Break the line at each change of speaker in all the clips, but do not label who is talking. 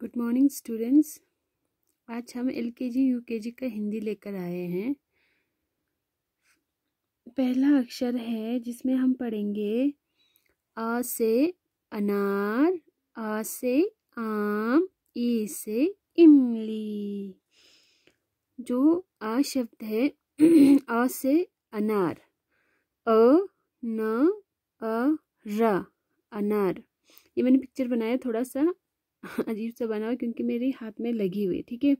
good morning students आज हम L के जी यू के जी का हिंदी लेकर आए हैं पहला अक्षर है जिसमें हम पढ़ेंगे आ से अनार आ से आम ई से इमली जो आ शब्द है आ से अनार अ न अ र अनार ये मैंने पिक्चर बनाया थोड़ा सा अजीब सा बना हुआ क्योंकि मेरे हाथ में लगी हुई ठीक है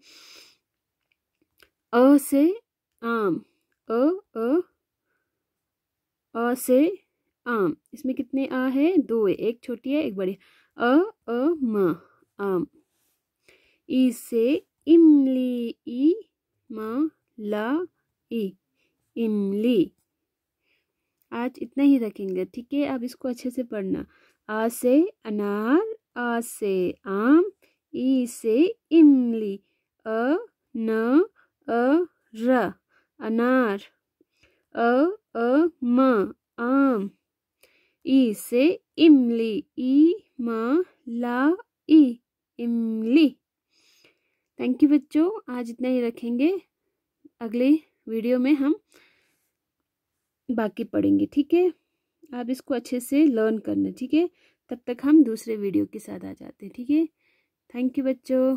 अ से आम अ अ अ से आम इसमें कितने आ है दो है एक छोटी है एक बड़ी अ अ म आम ई से इमली ई म ला ई इमली आज इतना ही रखेंगे ठीक है अब इसको अच्छे से पढ़ना आ से अनार आ से आम ई से इमली अ न अ र अनार अ अ म आम ई से इमली ई म ला ई इमली थैंक यू बच्चों आज इतना ही रखेंगे अगले वीडियो में हम बाकी पढ़ेंगे ठीक है आप इसको अच्छे से लर्न करना ठीक है तब तक हम दूसरे वीडियो के साथ आ जाते हैं ठीक है थैंक यू बच्चों